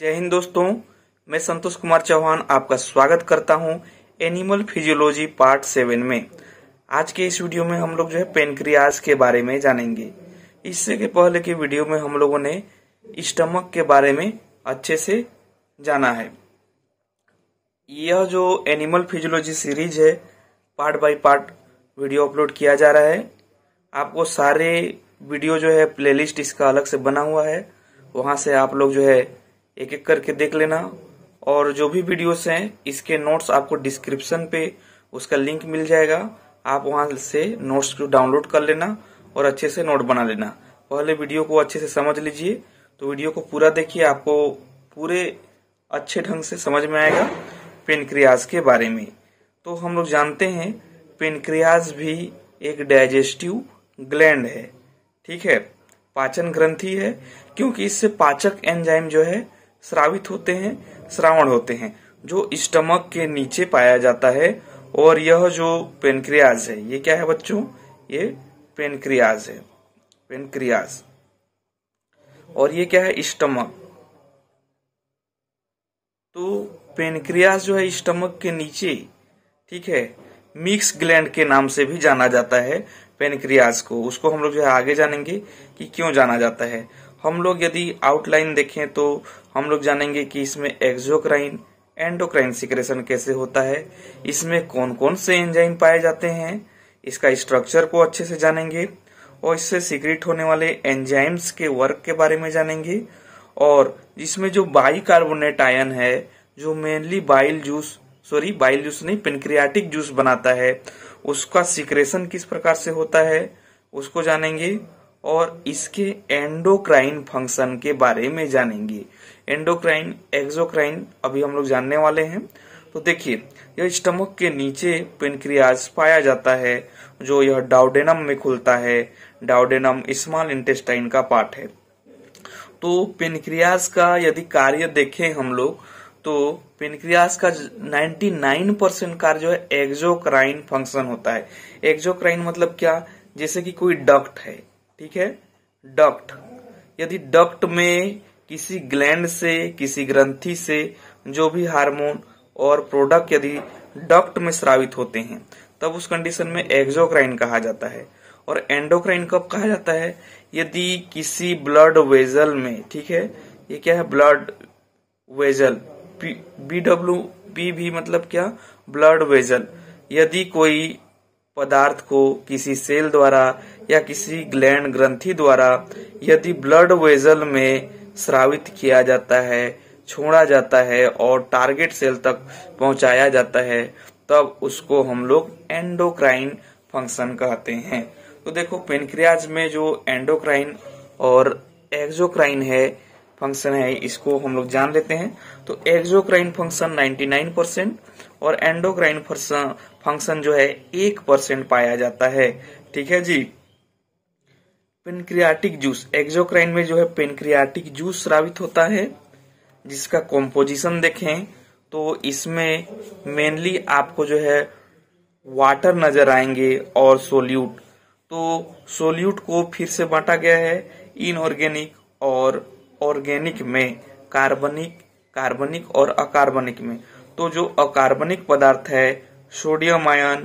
जय हिंद दोस्तों मैं संतोष कुमार चौहान आपका स्वागत करता हूं एनिमल फिजियोलॉजी पार्ट सेवन में आज के इस वीडियो में हम लोग जो है पेनक्रियाज के बारे में जानेंगे इससे के पहले के वीडियो में हम लोगों ने स्टमक के बारे में अच्छे से जाना है यह जो एनिमल फिजियोलॉजी सीरीज है part by part video upload किया जा रहा है आपको सारे वीडियो जो है प्लेलिस्ट इसका अलग से बना हुआ है वहां से आप लोग जो है एक एक करके देख लेना और जो भी वीडियोस हैं इसके नोट्स आपको डिस्क्रिप्शन पे उसका लिंक मिल जाएगा आप वहां से नोट्स को डाउनलोड कर लेना और अच्छे से नोट बना लेना पहले वीडियो को अच्छे से समझ लीजिए तो वीडियो को पूरा देखिए आपको पूरे अच्छे ढंग से समझ में आएगा पेनक्रियाज के बारे में तो हम लोग जानते हैं पेनक्रियाज भी एक डाइजेस्टिव ग्लैंड है ठीक है पाचन ग्रंथि है क्योंकि इससे पाचक एंजाइम जो है श्रावित होते हैं श्रावण होते हैं जो स्टमक के नीचे पाया जाता है और यह जो पेनक्रियाज है ये क्या है बच्चों ये पेनक्रियाज है पेनक्रियाज और ये क्या है स्टमक तो पेनक्रियाज जो है स्टमक के नीचे ठीक है मिक्स ग्लैंड के नाम से भी जाना जाता है पेनक्रियाज को उसको हम लोग जो है आगे जानेंगे कि क्यों जाना जाता है हम लोग यदि आउटलाइन देखें तो हम लोग जानेंगे कि इसमें एक्जोक्राइन एंडोक्राइन सिक्रेशन कैसे होता है इसमें कौन कौन से एंजाइम पाए जाते हैं इसका स्ट्रक्चर को अच्छे से जानेंगे और इससे सीक्रेट होने वाले एंजाइम्स के वर्क के बारे में जानेंगे और इसमें जो बाई कार्बोनेट आयन है जो mainly bile juice sorry bile juice नहीं पिनक्रियाटिक जूस बनाता है उसका सिक्रेशन किस प्रकार से होता है उसको जानेंगे और इसके एंडोक्राइन फंक्शन के बारे में जानेंगे एंडोक्राइन एक्सोक्राइन अभी हम लोग जानने वाले हैं तो देखिए यह स्टमक के नीचे पेनक्रियाज पाया जाता है जो यह डाउडेनम में खुलता है डाउडेनम स्मॉल इंटेस्टाइन का पार्ट है तो पेनक्रियाज का यदि कार्य देखें हम लोग तो पेनक्रियाज का 99 परसेंट कार्य जो है एक्जोक्राइन फंक्शन होता है एक्जोक्राइन मतलब क्या जैसे कि कोई डक्ट है ठीक है डक्ट यदि डक्ट में किसी ग्लैंड से किसी ग्रंथि से जो भी हार्मोन और प्रोडक्ट यदि डक्ट में स्रावित होते हैं तब उस कंडीशन में एक्जोक्राइन कहा जाता है और एंडोक्राइन कब कहा जाता है यदि किसी ब्लड वेजल में ठीक है ये क्या है blood vessel B W P भी मतलब क्या ब्लड वेजल यदि कोई पदार्थ को किसी सेल द्वारा या किसी ग्लैंड ग्रंथि द्वारा यदि ब्लड वेजल में स्रावित किया जाता है छोड़ा जाता है और टारगेट सेल तक पहुंचाया जाता है तब उसको हम लोग एंडोक्राइन फंक्शन कहते हैं तो देखो पेनक्रियाज में जो एंडोक्राइन और एक्जोक्राइन है फंक्शन है इसको हम लोग जान लेते हैं तो एक्जोक्राइन फंक्शन 99 परसेंट और एंडोक्राइन फंक्शन फंक्शन जो है एक परसेंट पाया जाता है ठीक है जी पेनक्रियाटिक जूस एक्जोक्राइन में जो है पेनक्रियाटिक जूस श्रावित होता है जिसका कॉम्पोजिशन देखें तो इसमें मेनली आपको जो है वाटर नजर आएंगे और सोल्यूट तो सोल्यूट को फिर से बांटा गया है इनऑर्गेनिक और ऑर्गेनिक में कार्बनिक कार्बनिक और अकार्बनिक में तो जो अकार्बनिक पदार्थ है सोडियम आयन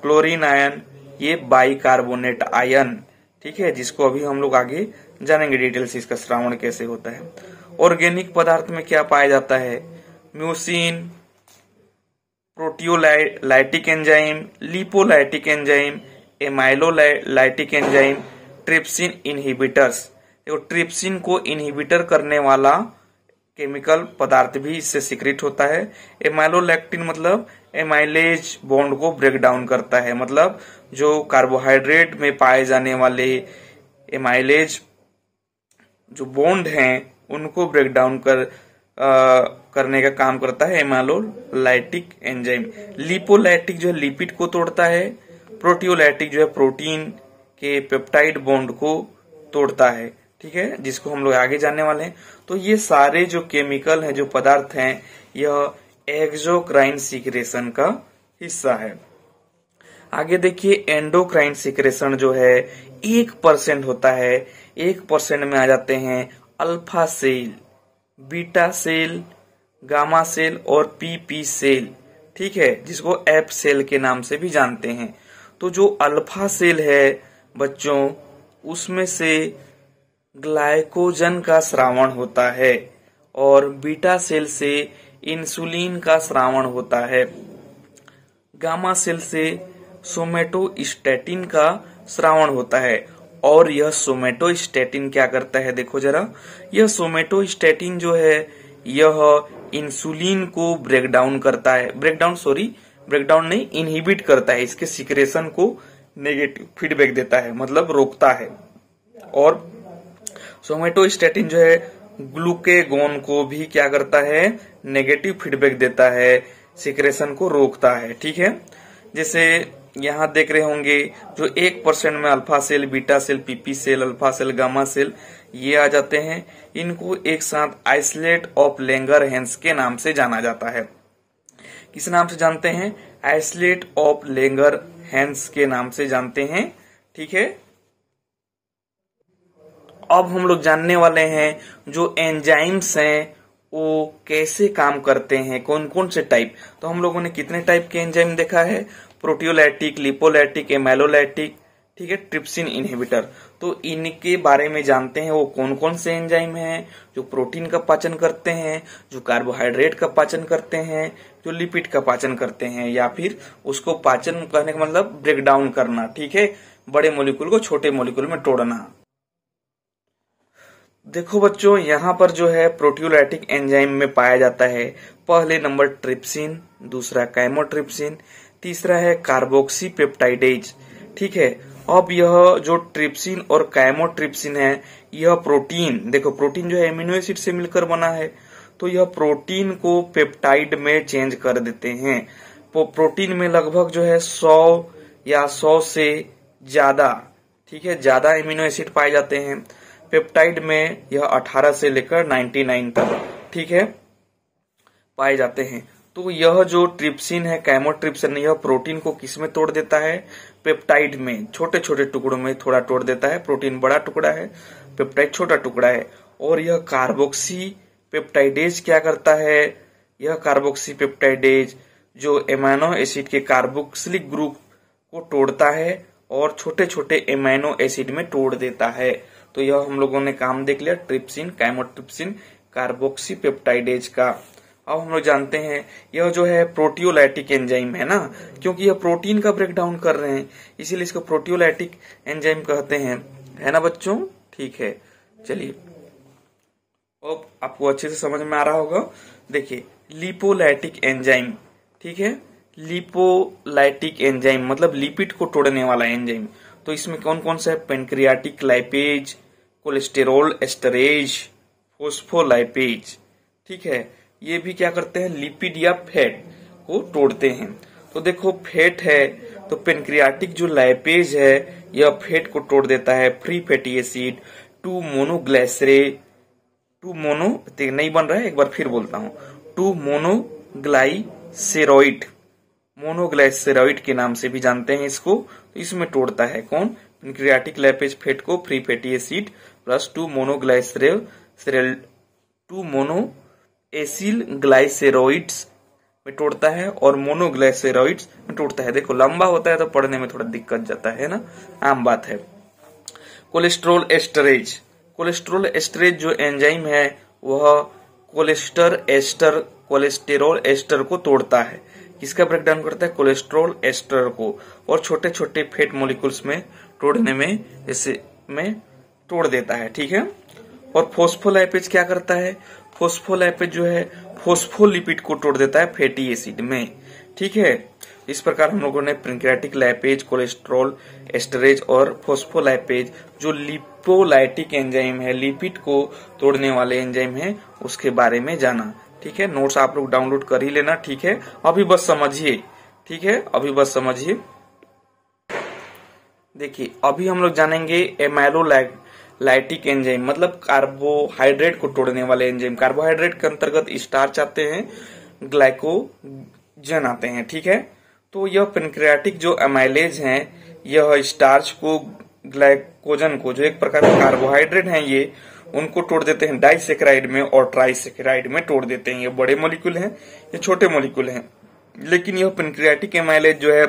क्लोरीन आयन ये बाइकार्बोनेट आयन ठीक है जिसको अभी हम लोग आगे जानेंगे डिटेल से इसका श्रावण कैसे होता है ऑर्गेनिक पदार्थ में क्या पाया जाता है mucin proteolytic enzyme lipolytic enzyme amylolytic enzyme trypsin inhibitors देखो ट्रिप्सिन को इनहिबिटर करने वाला केमिकल पदार्थ भी इससे सिक्रिट होता है एमाइलोलैक्टिन मतलब एमाइलेज बॉन्ड को ब्रेक डाउन करता है मतलब जो कार्बोहाइड्रेट में पाए जाने वाले एमाइलेज जो बॉन्ड हैं उनको ब्रेक डाउन कर आ, करने का काम करता है एमालोलाइटिक एंजाइम लिपोलाइटिक जो है लिपिड को तोड़ता है प्रोटियोलाइटिक जो है प्रोटीन के पेप्टाइड बॉन्ड को तोड़ता है ठीक है जिसको हम लोग आगे जानने वाले हैं तो ये सारे जो केमिकल हैं जो पदार्थ हैं यह एग्जोक्राइन सिक्रेशन का हिस्सा है आगे देखिए एंडोक्राइन सिक्रेशन जो है एक परसेंट होता है एक परसेंट में आ जाते हैं alpha cell beta cell gamma cell और पीपी सेल ठीक है जिसको एप सेल के नाम से भी जानते हैं तो जो अल्फा सेल है बच्चों उसमें से ग्लाइकोजन का श्रावण होता है और बीटा सेल से इंसुलिन का श्रावण होता है गामा सेल से स्टेटिन का श्रावण होता है और यह स्टेटिन क्या करता है देखो जरा यह सोमेटो स्टेटिन जो है यह इंसुलिन को ब्रेकडाउन करता है ब्रेकडाउन सॉरी ब्रेकडाउन नहीं इनहिबिट करता है इसके सिक्रेशन को नेगेटिव फीडबैक देता है मतलब रोकता है और स्टेटिन जो है ग्लूकेगोन को भी क्या करता है नेगेटिव फीडबैक देता है सिक्रेशन को रोकता है ठीक है जैसे यहाँ देख रहे होंगे जो एक परसेंट में alpha cell beta cell PP cell alpha cell gamma cell ये आ जाते हैं इनको एक साथ आइसोलेट ऑफ लेंगर हैंस के नाम से जाना जाता है किस नाम से जानते हैं आइसोलेट ऑफ लेंगर हैंस के नाम से जानते हैं ठीक है अब हम लोग जानने वाले हैं जो एंजाइम्स हैं वो कैसे काम करते हैं कौन कौन से टाइप तो हम लोगों ने कितने टाइप के एंजाइम देखा है प्रोटियोलैटिक लिपोलैटिक एमेलोलैटिक ठीक है ट्रिप्सिन इनहिबिटर तो इनके बारे में जानते हैं वो कौन कौन से एंजाइम हैं जो प्रोटीन का पाचन करते हैं जो कार्बोहाइड्रेट का पाचन करते हैं जो लिपिड का पाचन करते हैं या फिर उसको पाचन करने का मतलब ब्रेकडाउन करना ठीक है बड़े मोलिकुल को छोटे मोलिकुल में तोड़ना देखो बच्चों यहाँ पर जो है प्रोट्यूलैटिक एंजाइम में पाया जाता है पहले नंबर ट्रिप्सिन दूसरा कैमोट्रिप्सिन तीसरा है कार्बोक्सी पेप्टाइडेज ठीक है अब यह जो ट्रिप्सिन और कैमोट्रिप्सिन है यह प्रोटीन देखो प्रोटीन जो है एमिनो एसिड से मिलकर बना है तो यह प्रोटीन को पेप्टाइड में चेंज कर देते हैं प्रोटीन में लगभग जो है सौ या सौ से ज्यादा ठीक है ज्यादा एमिनो एसिड पाए जाते हैं पेप्टाइड में यह 18 से लेकर 99 तक ठीक है पाए जाते हैं तो यह जो ट्रिप्सिन है कैमोट्रिप्सिन यह प्रोटीन को किस में तोड़ देता है पेप्टाइड में छोटे छोटे टुकड़ों में थोड़ा तोड़ देता है प्रोटीन बड़ा टुकड़ा है पेप्टाइड छोटा टुकड़ा है और यह कार्बोक्सी पेप्टाइडेज क्या करता है यह कार्बोक्सी पेप्टाइडेज जो एमाइनो एसिड के कार्बोक्सिलिक ग्रुप को तोड़ता है और छोटे छोटे एमाइनो एसिड में तोड़ देता है तो यह हम लोगों ने काम देख लिया ट्रिप्सिन कैमोट्रिप्सिन कार्बोक्सी पेप्टाइडेज का अब हम लोग जानते हैं यह जो है प्रोटियोलाइटिक एंजाइम है ना क्योंकि यह प्रोटीन का ब्रेकडाउन कर रहे हैं इसीलिए इसको प्रोटियोलाइटिक एंजाइम कहते हैं है ना बच्चों ठीक है चलिए अब आपको अच्छे से समझ में आ रहा होगा देखिए लिपोलाइटिक एंजाइम ठीक है लिपोलाइटिक एंजाइम मतलब लिपिड को तोड़ने वाला एंजाइम तो इसमें कौन कौन सा है pancreatic lipase cholesterol esterase phospholipase ठीक है ये भी क्या करते हैं लिपिड या फैट को तोड़ते हैं तो देखो फैट है तो पेनक्रियाटिक जो लाइपेज है यह फैट को तोड़ देता है free fatty acid two monoglyceride two mono नहीं बन रहा है एक बार फिर बोलता हूँ टू मोनोग्लाइसेरॉइड मोनोग्लाइसेरोइड के नाम से भी जानते हैं इसको तो इसमें तोड़ता है कौन पेनक्रियाटिक लैपेज फेट को free fatty acid plus two monoglyceride सेरेल टू मोनो एसिल ग्लाइसेरोइड्स में तोड़ता है और मोनोग्लाइसेरोइड्स में तोड़ता है देखो लंबा होता है तो पढ़ने में थोड़ा दिक्कत जाता है ना आम बात है कोलेस्ट्रोल एस्टरेज कोलेस्ट्रोल एस्टरेज जो एंजाइम है वह कोलेस्टर एस्टर कोलेस्टेरोल एस्टर को तोड़ता है किसका ब्रेकडाउन करता है कोलेस्ट्रोल एस्टर को और छोटे छोटे फेट मोलिकुल्स में तोड़ने में इसे में तोड़ देता है ठीक है और फोस्फोलाइपेज क्या करता है फोस्फोलाइपेज जो है फोस्फोलिपिड को तोड़ देता है फैटी एसिड में ठीक है इस प्रकार हम लोगों ने प्रिंक्रेटिक लाइपेज कोलेस्ट्रोल एस्टरेज और फोस्फोलाइपेज जो लिपोलाइटिक एंजाइम है लिपिड को तोड़ने वाले एंजाइम है उसके बारे में जाना ठीक है नोट्स आप लोग डाउनलोड कर ही लेना ठीक है अभी बस समझिए ठीक है अभी बस समझिए देखिए अभी हम लोग जानेंगे एमाइलोलाइट लाइटिक एंजाइम मतलब कार्बोहाइड्रेट को तोड़ने वाले एंजाइम कार्बोहाइड्रेट के अंतर्गत स्टार्च आते हैं ग्लाइकोजन आते हैं ठीक है तो यह पेनक्रियाटिक जो एमाइलेज है यह स्टार्च को ग्लाइकोजन को जो एक प्रकार का कार्बोहाइड्रेट है ये उनको तोड़ देते हैं डाइसेक्राइड में और ट्राइसेक्राइड में तोड़ देते हैं ये बड़े मोलिक्यूल हैं ये छोटे मोलिक्यूल हैं लेकिन यह पेनक्रियाटिक एमाइलेज जो है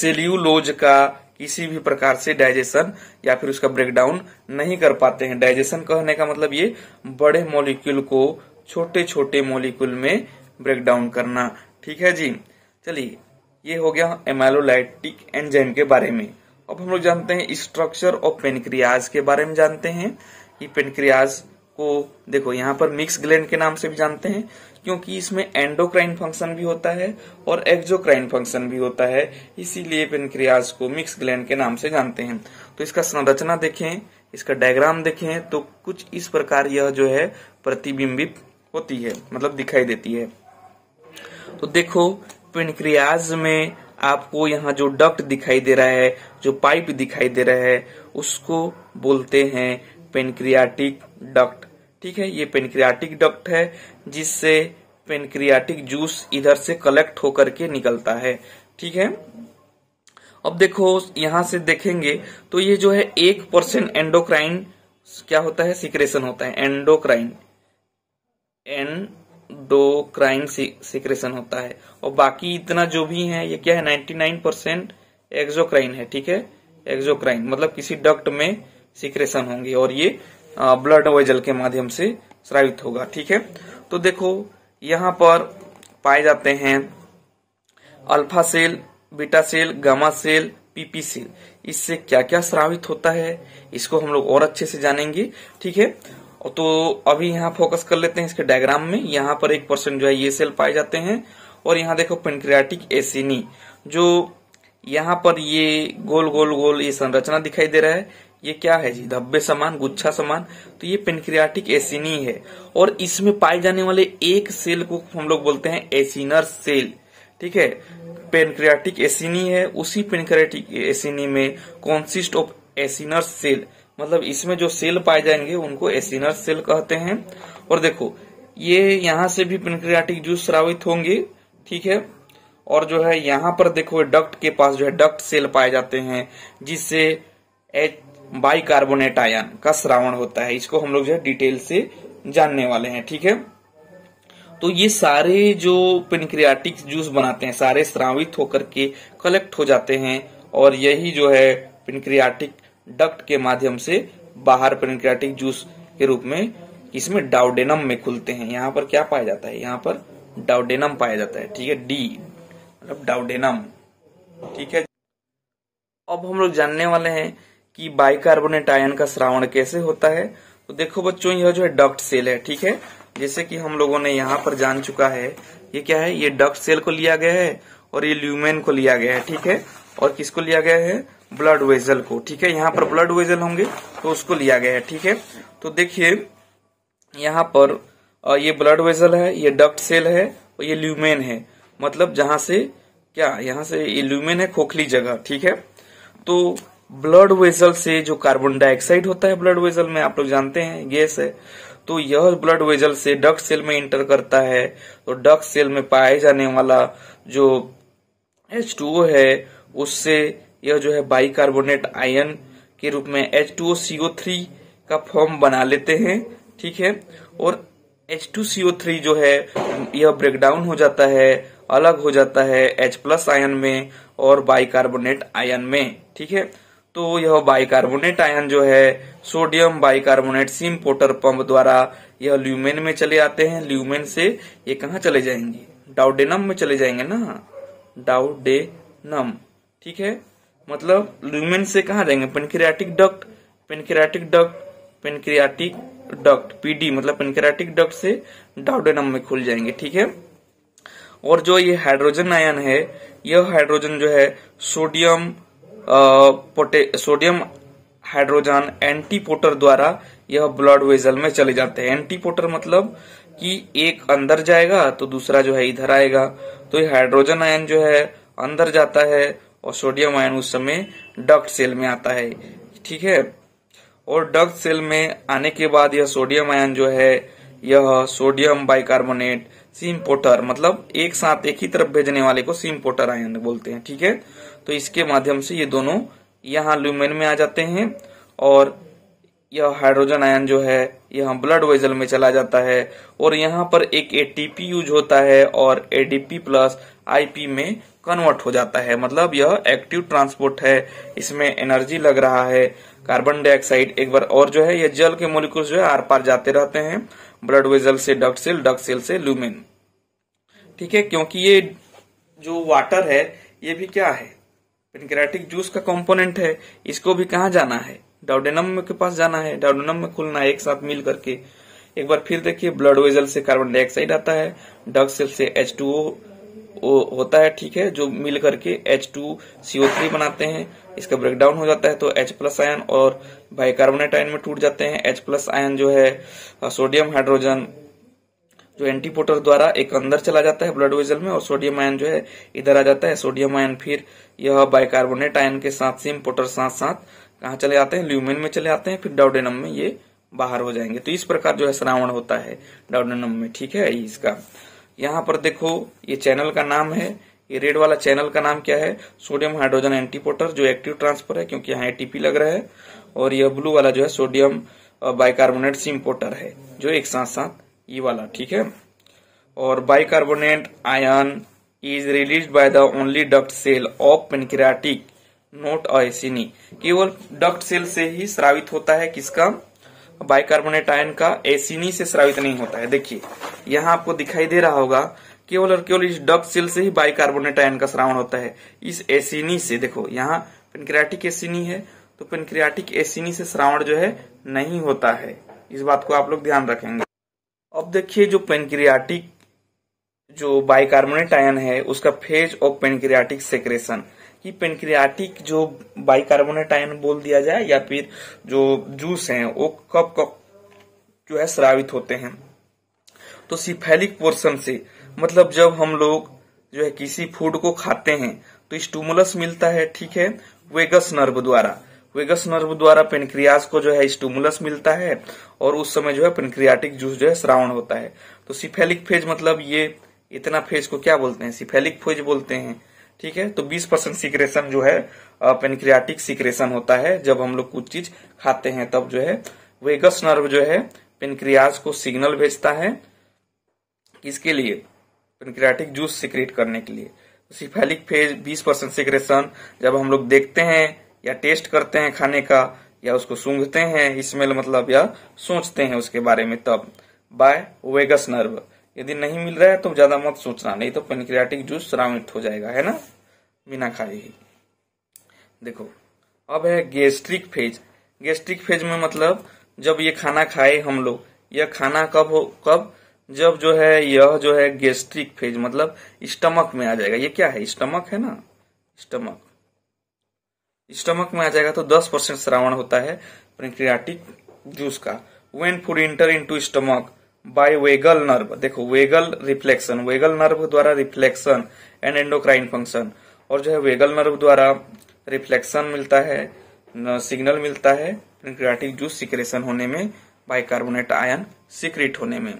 सेल्यूलोज का किसी भी प्रकार से डाइजेशन या फिर उसका ब्रेकडाउन नहीं कर पाते हैं डाइजेशन कहने का मतलब ये बड़े मॉलिक्यूल को छोटे छोटे मॉलिक्यूल में ब्रेकडाउन करना ठीक है जी चलिए ये हो गया एमाइलोलाइटिक एंजाइम के बारे में अब हम लोग जानते हैं स्ट्रक्चर ऑफ पेनक्रियाज के बारे में जानते हैं ही पेनक्रियाज को देखो यहाँ पर मिक्स ग्लैंड के नाम से भी जानते हैं क्योंकि इसमें एंडोक्राइन फंक्शन भी होता है और एक्जोक्राइन फंक्शन भी होता है इसीलिए पेनक्रियाज को मिक्स ग्लैंड के नाम से जानते हैं तो इसका संरचना देखें इसका डायग्राम देखें तो कुछ इस प्रकार यह जो है प्रतिबिंबित होती है मतलब दिखाई देती है तो देखो पेनक्रियाज में आपको यहाँ जो डक्ट दिखाई दे रहा है जो पाइप दिखाई दे रहा है उसको बोलते हैं पेनक्रियाटिक डक्ट ठीक है ये पेनक्रियाटिक डक्ट है जिससे पेनक्रियाटिक जूस इधर से कलेक्ट होकर के निकलता है ठीक है अब देखो यहां से देखेंगे तो ये जो है एक परसेंट एंडोक्राइन क्या होता है सिक्रेशन होता है एंडोक्राइन एंडोक्राइन सिक्रेशन होता है और बाकी इतना जो भी है ये क्या है 99 परसेंट एक्जोक्राइन है ठीक है एक्जोक्राइन मतलब किसी डक्ट में सिक्रेशन होंगी और ये ब्लड वेजल के माध्यम से स्रावित होगा ठीक है तो देखो यहाँ पर पाए जाते हैं alpha cell beta cell gamma cell PP cell इससे क्या क्या स्रावित होता है इसको हम लोग और अच्छे से जानेंगे ठीक है तो अभी यहाँ फोकस कर लेते हैं इसके डायग्राम में यहाँ पर एक परसेंट जो है ये सेल पाए जाते हैं और यहाँ देखो पेनक्रियाटिक एसिनी जो यहाँ पर ये गोल गोल गोल ये संरचना दिखाई दे रहा है ये क्या है जी धब्बे समान गुच्छा समान तो ये पेनक्रियाटिक एसिनी है और इसमें पाए जाने वाले एक सेल को हम लोग बोलते हैं एसिनर सेल ठीक है पेनक्रियाटिक एसिनी है उसी पेनक्रियाटिक एसिनी में कॉन्सिस्ट ऑफ एसिनर सेल मतलब इसमें जो सेल पाए जाएंगे उनको एसिनर सेल कहते हैं और देखो ये यहां से भी पेनक्रियाटिक जूस स्रावित होंगे ठीक है और जो है यहां पर देखो डक्ट के पास जो है डक्ट सेल पाए जाते हैं जिससे एच बाइकार्बोनेट आयन का श्रावण होता है इसको हम लोग जो है डिटेल से जानने वाले हैं ठीक है तो ये सारे जो पिनक्रियाटिक जूस बनाते हैं सारे श्रावित होकर के कलेक्ट हो जाते हैं और यही जो है पिनक्रियाटिक डक्ट के माध्यम से बाहर पिनक्रियाटिक जूस के रूप में इसमें डाउडेनम में खुलते हैं यहाँ पर क्या पाया जाता है यहाँ पर डाउडेनम पाया जाता है ठीक है डी मतलब डाउडेनम ठीक है अब हम लोग जानने वाले हैं कि बाइकार्बोनेट आयन का श्रावण कैसे होता है तो देखो बच्चों यह जो है डक्ट सेल है ठीक है जैसे कि हम लोगों ने यहाँ पर जान चुका है ये क्या है ये डक्ट सेल को लिया गया है और ये ल्यूमेन को लिया गया है ठीक है और किसको लिया गया है ब्लड वेजल को ठीक है यहाँ पर ब्लड वेजल होंगे तो उसको लिया गया है ठीक है तो देखिए यहाँ पर ये ब्लड वेजल है ये डक्ट सेल है और ये ल्यूमेन है मतलब जहां से क्या यहाँ से ये ल्यूमेन है खोखली जगह ठीक है तो ब्लड वेजल से जो कार्बन डाइऑक्साइड होता है ब्लड वेजल में आप लोग जानते हैं गैस है तो यह ब्लड वेजल से डक सेल में इंटर करता है तो डक सेल में पाए जाने वाला जो एच है उससे यह जो है बाइकार्बोनेट आयन के रूप में एच टू का फॉर्म बना लेते हैं ठीक है और थ्री जो है यह ब्रेक डाउन हो जाता है अलग हो जाता है H प्लस आयन में और बाइकार्बोनेट आयन में ठीक है तो यह बाइकार्बोनेट आयन जो है sodium bicarbonate symporter pump द्वारा यह ल्यूमेन में चले आते हैं ल्यूमेन से ये कहा चले जाएंगे डाउडेनम में चले जाएंगे ना डाउडेनम ठीक है मतलब ल्यूमेन से कहा जाएंगे pancreatic duct pancreatic duct pancreatic duct PD मतलब पेनक्रियाटिक डक्ट से डाउडेनम में खुल जाएंगे ठीक है और जो ये हाइड्रोजन आयन है यह हाइड्रोजन जो है सोडियम सोडियम हाइड्रोजन एंटीपोटर द्वारा यह ब्लड वेजल में चले जाते हैं एंटीपोटर मतलब कि एक अंदर जाएगा तो दूसरा जो है इधर आएगा तो ये हाइड्रोजन आयन जो है अंदर जाता है और सोडियम आयन उस समय डक्ट सेल में आता है ठीक है और डक्ट सेल में आने के बाद यह सोडियम आयन जो है यह सोडियम बाइकार्बोनेट पोर्टर मतलब एक साथ एक ही तरफ भेजने वाले को पोर्टर आयन बोलते हैं ठीक है तो इसके माध्यम से ये दोनों यहाँ ल्यूमेन में आ जाते हैं और यह हाइड्रोजन आयन जो है यह ब्लड वेजल में चला जाता है और यहाँ पर एक एटीपी यूज होता है और एडीपी प्लस आईपी में कन्वर्ट हो जाता है मतलब यह एक्टिव ट्रांसपोर्ट है इसमें एनर्जी लग रहा है कार्बन डाइऑक्साइड एक बार और जो है ये जल के मोलिकुल जो है आर पार जाते रहते हैं ब्लड वेजल से डक्ट सेल डक्ट सेल से ल्यूमेन ठीक है क्योंकि ये जो वाटर है ये भी क्या है पेनक्रेटिक जूस का कंपोनेंट है इसको भी कहा जाना है डाउडेनम के पास जाना है डाउडेनम में खुलना है एक साथ मिल करके एक बार फिर देखिए ब्लड वेजल से कार्बन डाइऑक्साइड आता है डग सेल से एच टू ओ होता है ठीक है जो मिल करके एच टू सीओ थ्री बनाते हैं इसका ब्रेकडाउन हो जाता है तो एच प्लस आयन और बाइकार्बोनेट आयन में टूट जाते हैं एच प्लस आयन जो है सोडियम हाइड्रोजन जो एंटीपोटर द्वारा एक अंदर चला जाता है ब्लड वेजल में और सोडियम आयन जो है इधर आ जाता है सोडियम आयन फिर यह बाइकार्बोनेट आयन के साथ सिम पोटर साथ साथ कहा चले जाते हैं ल्यूमिन में चले आते हैं फिर डाउडेनम में ये बाहर हो जाएंगे तो इस प्रकार जो है श्रावण होता है डाउडेनम में ठीक है इसका यहां पर देखो ये चैनल का नाम है ये रेड वाला चैनल का नाम क्या है सोडियम हाइड्रोजन एंटीपोटर जो एक्टिव ट्रांसफर है क्योंकि यहाँ एटीपी लग रहा है और यह ब्लू वाला जो है सोडियम बाइकार्बोनेट सिम्पोटर है जो एक साथ साथ ये वाला ठीक है और bicarbonate ion is release by the only duct cell of pancreatic not acini केवल डक्ट सेल से ही स्रावित होता है किसका बाइकार्बोनेट आयन का एसिनी e से स्रावित नहीं होता है देखिए यहाँ आपको दिखाई दे रहा होगा केवल और केवल इस डग सेल से ही बाइकार्बोनेट आयन का श्रावण होता है इस एसिनी e से देखो यहाँ पेनक्रियाटिक एसिनी e है तो पेनक्रियाटिक एसिनी से श्रावण जो है नहीं होता है इस बात को आप लोग ध्यान रखेंगे अब देखिए जो पेनक्रियाटिक जो बाइकार्बोनेट आयन है उसका फेज और पेनक्रियाटिक सेक्रेशन कि पेनक्रियाटिक जो बाइकार्बोनेट आयन बोल दिया जाए या फिर जो जूस हैं वो कब कब जो है श्रावित होते हैं तो सिफेलिक पोर्शन से मतलब जब हम लोग जो है किसी फूड को खाते हैं तो स्टूमुलस मिलता है ठीक है वेगस नर्व द्वारा वेगस नर्व द्वारा पेनक्रियास को जो है स्टूमुलस मिलता है और उस समय जो है पेनक्रियाटिक जूस जो है श्रावण होता है तो सिफेलिक फेज मतलब ये इतना फेज को क्या बोलते हैं सिफेलिक फेज बोलते हैं ठीक है तो 20 परसेंट सीक्रेशन जो है पेनक्रियाटिक सीक्रेशन होता है जब हम लोग कुछ चीज खाते हैं तब जो है वेगस नर्व जो है पेनक्रियाज को सिग्नल भेजता है किसके लिए पेनक्रियाटिक जूस सिक्रेट करने के लिए सिफेलिक फेज 20 परसेंट सिक्रेशन जब हम लोग देखते हैं या टेस्ट करते हैं खाने का या उसको सूंघते हैं स्मेल मतलब या सोचते हैं उसके बारे में तब बाय वेगस नर्व यदि नहीं मिल रहा है तो ज्यादा मत सोचना नहीं तो पेनक्रियाटिक जूस श्रावित हो जाएगा है ना बिना खाए ही देखो अब है गैस्ट्रिक फेज गैस्ट्रिक फेज में मतलब जब ये खाना खाए हम लोग यह खाना कब हो कब जब जो है यह जो है गैस्ट्रिक फेज मतलब स्टमक में आ जाएगा ये क्या है स्टमक है ना स्टमक स्टमक में आ जाएगा तो 10 परसेंट श्रावण होता है प्रिंक्रियाटिक जूस का when food enter into stomach by vagal nerve देखो वेगल रिफ्लेक्शन वेगल नर्व द्वारा रिफ्लेक्शन एंड एंडोक्राइन फंक्शन और जो है वेगल नर्व द्वारा रिफ्लेक्शन मिलता है सिग्नल मिलता है पेंक्रियाटिक जूस सिक्रेशन होने में बाइकार्बोनेट आयन सिक्रिट होने में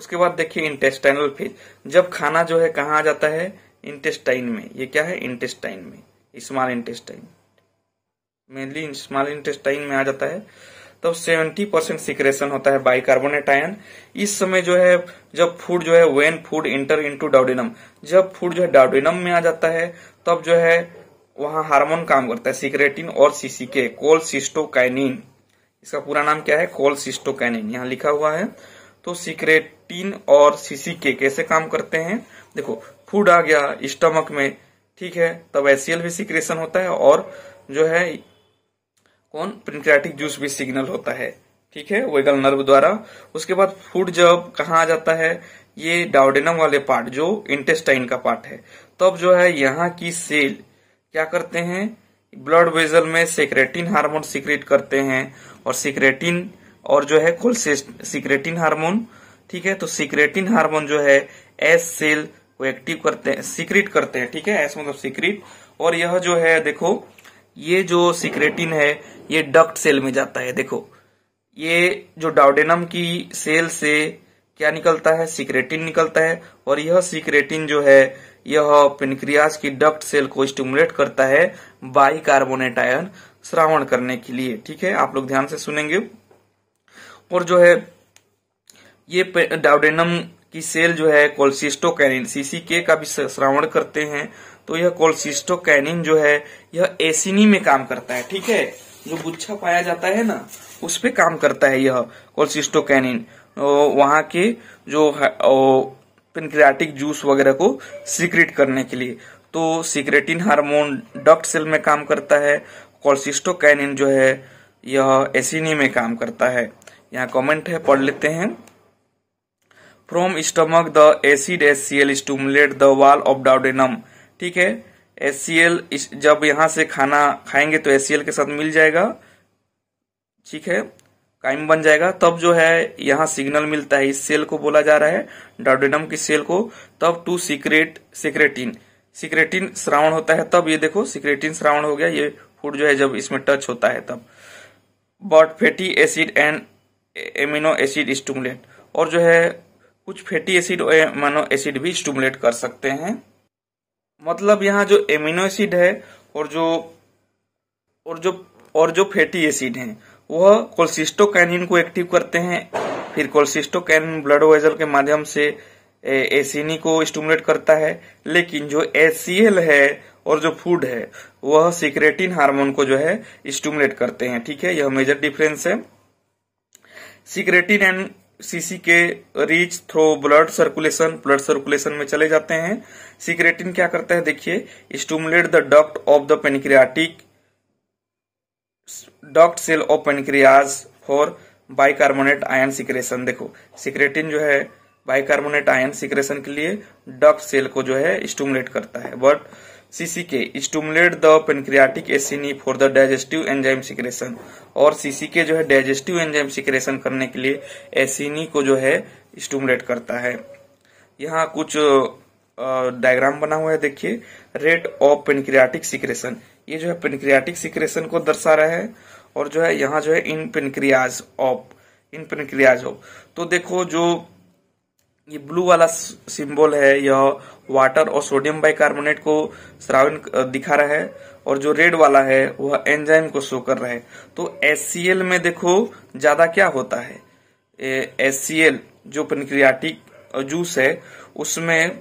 उसके बाद देखिए इंटेस्टाइनल फेज जब खाना जो है कहा आ जाता है इंटेस्टाइन में ये क्या है इंटेस्टाइन में small intestine mainly small intestine में आ जाता है तब तो 70 परसेंट सिक्रेशन होता है बाइकार्बोनेट आयन इस समय जो है जब फूड जो है when food enter into duodenum जब फूड जो है डाउडिनम में आ जाता है तब जो है वहां हार्मोन काम करता है सिक्रेटिन और सीसीके कोल सिस्टोकाइनिन इसका पूरा नाम क्या है कोल सिस्टोकाइनिन यहाँ लिखा हुआ है तो सिक्रेटिन और सीसीके कैसे काम करते हैं देखो फूड आ गया स्टमक में ठीक है तब एसीएल भी सिक्रेशन होता है और जो है कौन प्रिंक्रेटिक जूस भी सिग्नल होता है ठीक है वेगल नर्व द्वारा उसके बाद फूड जब कहा आ जाता है ये डाउडेनम वाले पार्ट जो इंटेस्टाइन का पार्ट है तब जो है यहाँ की सेल क्या करते हैं ब्लड वेजल में सिक्रेटिन हार्मोन सिक्रेट करते हैं और सिक्रेटिन और जो है कोलसेस्ट सिक्रेटिन हार्मोन ठीक है तो सिक्रेटिन हार्मोन जो है एस सेल को एक्टिव करते हैं सिक्रेट करते हैं ठीक है एस मतलब सिक्रेट और यह जो है देखो ये जो सिक्रेटिन है ये डक्ट सेल में जाता है देखो ये जो डाउडेनम की सेल से क्या निकलता है सिक्रेटिन निकलता है और यह सिक्रेटिन जो है यह पिनक्रियाज की डक्ट सेल को स्टिमुलेट करता है बाई कार्बोनेट आयन श्रावण करने के लिए ठीक है आप लोग ध्यान से सुनेंगे और जो है ये डाउडेनम की सेल जो है कोलसिस्टोकैनिन सीसी के का भी श्रवण करते हैं तो यह कोलसिस्टोकैनिन जो है यह एसिनी में काम करता है ठीक है जो गुच्छा पाया जाता है ना उस पे काम करता है यह कोलसिस्टोकैनिन वहां के जो पेनक्रियाटिक जूस वगैरह को सीक्रेट करने के लिए तो सीक्रेटिन हार्मोन डक्ट सेल में काम करता है कोलसिस्टोकैनिन जो है यह एसिनी में काम करता है यहाँ कमेंट है पढ़ लेते हैं from stomach the acid H C L stimulate the wall of duodenum ठीक है एस सी एल जब यहां से खाना खाएंगे तो एस सी एल के साथ मिल जाएगा ठीक है कायम बन जाएगा तब जो है यहाँ सिग्नल मिलता है इस सेल को बोला जा रहा है डाउडेनम की सेल को तब टू सीक्रेट सिक्रेटिन सिक्रेटिन श्रावण होता है तब ये देखो सिक्रेटिन श्रावण हो गया ये फूड जो है जब इसमें टच होता है तब but fatty acid and amino acid stimulate और जो है कुछ फैटी एसिड और एमानो एसिड भी स्टूमुलेट कर सकते हैं मतलब यहाँ जो एमिनो एसिड है और जो और जो और जो फैटी एसिड है वह कोलसिस्टोकैनिन को एक्टिव करते हैं फिर कोलसिस्टोकैनिन ब्लड वेजल के माध्यम से एसिनी को स्टूमुलेट करता है लेकिन जो एसीएल है और जो फूड है वह सिक्रेटिन हार्मोन को जो है स्टूमुलेट करते हैं ठीक है यह मेजर डिफरेंस है सिक्रेटिन एंड सीसी के reach through blood circulation blood circulation में चले जाते हैं सिक्रेटिन क्या करता है देखिए stimulate the duct of the pancreatic duct cell of pancreas for bicarbonate ion secretion देखो सिक्रेटिन जो है बाइकार्बोनेट आयन सिक्रेशन के लिए डक्ट सेल को जो है स्टूमुलेट करता है but CCK stimulate the pancreatic acini for the digestive enzyme secretion और सीसीके जो है डाइजेस्टिव एंजाइम सिक्रेशन करने के लिए एसिनी को जो है स्टूमुलेट करता है यहाँ कुछ डायग्राम बना हुआ है देखिए रेट ऑफ पेनक्रियाटिक सिक्रेशन ये जो है पेनक्रियाटिक सिक्रेशन को दर्शा रहा है और जो है यहाँ जो है in pancreas of in pancreas of तो देखो जो ये ब्लू वाला सिंबल है यह वाटर और सोडियम बाइकार्बोनेट को श्रावण दिखा रहा है और जो रेड वाला है वह एंजाइम को शो कर रहा है तो एस में देखो ज्यादा क्या होता है एस जो पनक्रियाटिक जूस है उसमें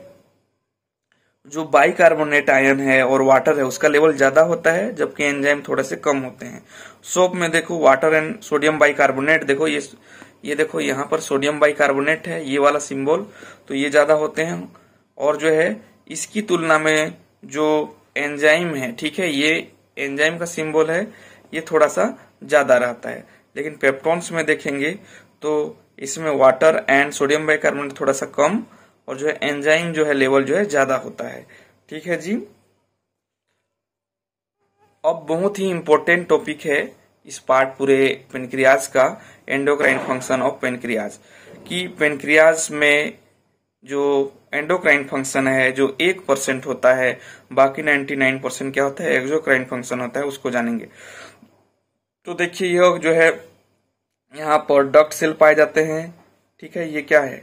जो बाइकार्बोनेट आयन है और वाटर है उसका लेवल ज्यादा होता है जबकि एंजाइम थोड़े से कम होते हैं सोप में देखो वाटर एंड सोडियम बाइकार्बोनेट देखो ये ये देखो यहाँ पर सोडियम बाइकार्बोनेट है ये वाला सिंबल तो ये ज्यादा होते हैं और जो है इसकी तुलना में जो एंजाइम है ठीक है ये एंजाइम का सिंबल है ये थोड़ा सा ज्यादा रहता है लेकिन पेप्टॉन्स में देखेंगे तो इसमें वाटर एंड सोडियम बाइकार्बोनेट थोड़ा सा कम और जो है एंजाइम जो है लेवल जो है ज्यादा होता है ठीक है जी अब बहुत ही इम्पोर्टेंट टॉपिक है इस पार्ट पूरे पेनक्रियाज का एंडोक्राइन फंक्शन ऑफ पेनक्रियाज कि पेनक्रियाज में जो एंडोक्राइन फंक्शन है जो एक परसेंट होता है बाकी नाइन्टी नाइन परसेंट क्या होता है एक्जोक्राइन फंक्शन होता है उसको जानेंगे तो देखिए यह जो है यहाँ पर डक्ट सेल पाए जाते हैं ठीक है ये क्या है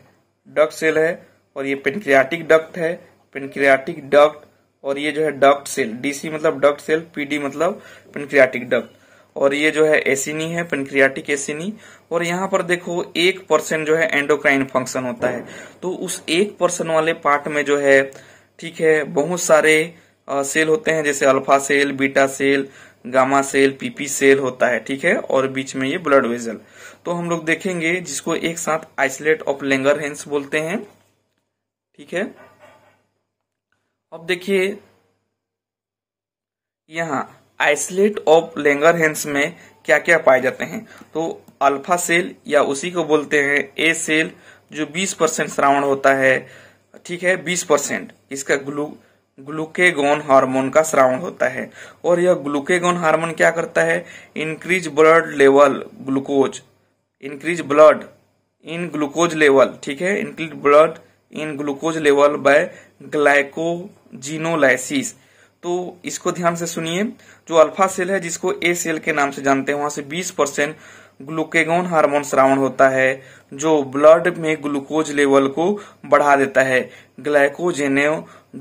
डक्ट सेल है और ये पेनक्रियाटिक डक्ट है पेनक्रियाटिक डक्ट और ये जो है डक्ट सेल डीसी मतलब डक्ट सेल पीडी मतलब पेनक्रियाटिक डक्ट और ये जो है एसिनी है पेनक्रियाटिक एसिनी और यहाँ पर देखो एक परसेंट जो है एंडोक्राइन फंक्शन होता है तो उस एक परसेंट वाले पार्ट में जो है ठीक है बहुत सारे सेल होते हैं जैसे alpha cell beta cell gamma cell PP cell होता है ठीक है और बीच में ये ब्लड वेजल तो हम लोग देखेंगे जिसको एक साथ आइसोलेट ऑफ लेंगर हेंस बोलते हैं ठीक है अब देखिए यहां आइसोलेट ऑफ लेंगर हेंस में क्या क्या पाए जाते हैं तो अल्फा सेल या उसी को बोलते हैं ए सेल जो 20 परसेंट श्रावण होता है ठीक है 20 परसेंट इसका ग्लू ग्लूकेगोन हार्मोन का श्रावण होता है और यह ग्लूकेगोन हार्मोन क्या करता है increase blood level glucose increase blood in glucose level ठीक है increase blood in glucose level by glycogenolysis तो इसको ध्यान से सुनिए जो अल्फा सेल है जिसको ए सेल के नाम से जानते हैं वहां से 20 परसेंट ग्लूकेगोन हार्मोन श्रावण होता है जो ब्लड में ग्लूकोज लेवल को बढ़ा देता है ग्लाइकोजेने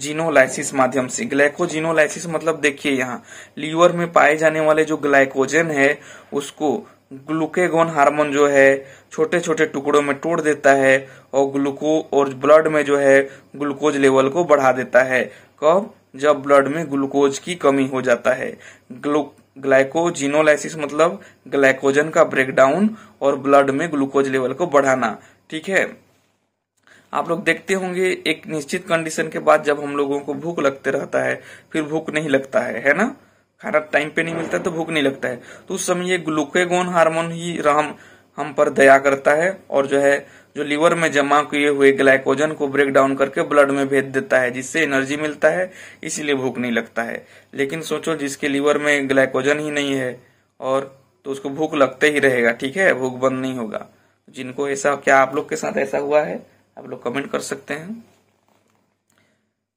जीनोलाइसिस माध्यम से ग्लाइकोजिनोलाइसिस मतलब देखिए यहाँ लीवर में पाए जाने वाले जो ग्लाइकोजन है उसको ग्लूकेगोन हार्मोन जो है छोटे छोटे टुकड़ों में तोड़ देता है और ग्लूको और ब्लड में जो है ग्लूकोज लेवल को बढ़ा देता है कब जब ब्लड में ग्लूकोज की कमी हो जाता है ग्लू ग्लाइकोजिनोलाइसिस मतलब ग्लाइकोजन का ब्रेकडाउन और ब्लड में ग्लूकोज लेवल को बढ़ाना ठीक है आप लोग देखते होंगे एक निश्चित कंडीशन के बाद जब हम लोगों को भूख लगते रहता है फिर भूख नहीं लगता है है ना खाना टाइम पे नहीं मिलता तो भूख नहीं लगता है तो उस समय ये ग्लूकेगोन हार्मोन ही हम हम पर दया करता है और जो है जो लीवर में जमा किए हुए ग्लाइकोजन को ब्रेक डाउन करके ब्लड में भेज देता है जिससे एनर्जी मिलता है इसीलिए भूख नहीं लगता है लेकिन सोचो जिसके लीवर में ग्लाइकोजन ही नहीं है और तो उसको भूख लगते ही रहेगा ठीक है भूख बंद नहीं होगा जिनको ऐसा क्या आप लोग के साथ ऐसा हुआ है आप लोग कमेंट कर सकते हैं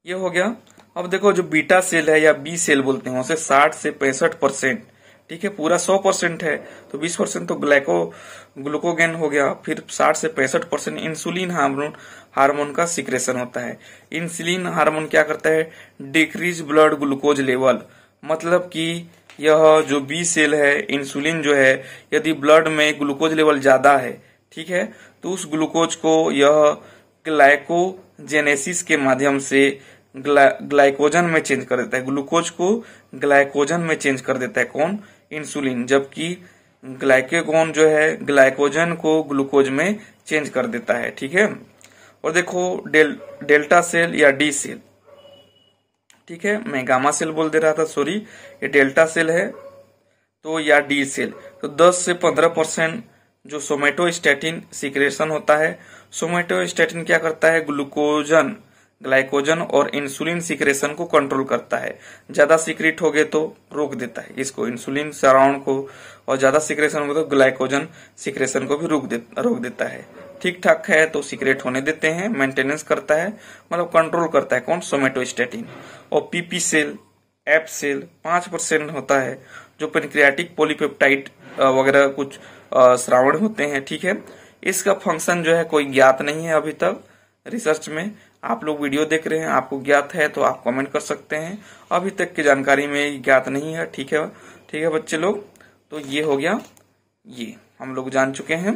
ये हो गया अब देखो जो बीटा सेल है या बी सेल बोलते हैं उसे 60 से पैंसठ परसेंट ठीक है पूरा सौ परसेंट है तो बीस परसेंट तो ग्लाइको ग्लूकोगेन हो गया फिर साठ से पैंसठ परसेंट इंसुलिन हार्मोन हार्मोन का सिक्रेशन होता है इंसुलिन हार्मोन क्या करता है डिक्रीज ब्लड ग्लूकोज लेवल मतलब कि यह जो बी सेल है इंसुलिन जो है यदि ब्लड में ग्लूकोज लेवल ज्यादा है ठीक है तो उस ग्लूकोज को यह ग्लाइकोजेनेसिस के माध्यम से ग्ला, ग्लाइकोजन में चेंज कर देता है ग्लूकोज को ग्लाइकोजन में चेंज कर देता है कौन इंसुलिन जबकि ग्लाइकोगोन जो है ग्लाइकोजन को ग्लूकोज में चेंज कर देता है ठीक है और देखो डेल डेल्टा सेल या डी सेल ठीक है मैं गामा सेल बोल दे रहा था सॉरी ये डेल्टा सेल है तो या डी सेल तो 10 से 15 परसेंट जो सोमेटोस्टेटिन सिक्रेशन होता है सोमेटोस्टेटिन क्या करता है ग्लूकोजन ग्लाइकोजन और इंसुलिन सिक्रेशन को कंट्रोल करता है ज्यादा सिक्रेट हो गए तो रोक देता है इसको इंसुलिन सराउंड को और ज्यादा सिक्रेशन हो गए तो ग्लाइकोजन सिक्रेशन को भी रोक दे, रोक देता है ठीक ठाक है तो सिक्रेट होने देते हैं मेंटेनेंस करता है मतलब कंट्रोल करता है कौन सोमेटोस्टेटिन और पीपी सेल एप सेल पांच परसेंट होता है जो पेनक्रियाटिक पोलिपेप्टाइट वगैरह कुछ श्रावण होते हैं ठीक है इसका फंक्शन जो है कोई ज्ञात नहीं है अभी तक रिसर्च में आप लोग वीडियो देख रहे हैं आपको ज्ञात है तो आप कमेंट कर सकते हैं अभी तक की जानकारी में ज्ञात नहीं है ठीक है ठीक है बच्चे लोग तो ये हो गया ये हम लोग जान चुके हैं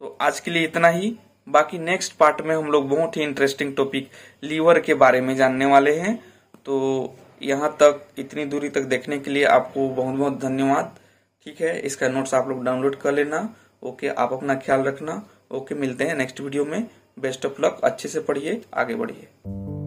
तो आज के लिए इतना ही बाकी नेक्स्ट पार्ट में हम लोग बहुत ही इंटरेस्टिंग टॉपिक लीवर के बारे में जानने वाले हैं तो यहाँ तक इतनी दूरी तक देखने के लिए आपको बहुत बहुत धन्यवाद ठीक है इसका नोट्स आप लोग डाउनलोड कर लेना ओके आप अपना ख्याल रखना ओके मिलते हैं नेक्स्ट वीडियो में बेस्ट ऑफ लक अच्छे से पढ़िए आगे बढ़िए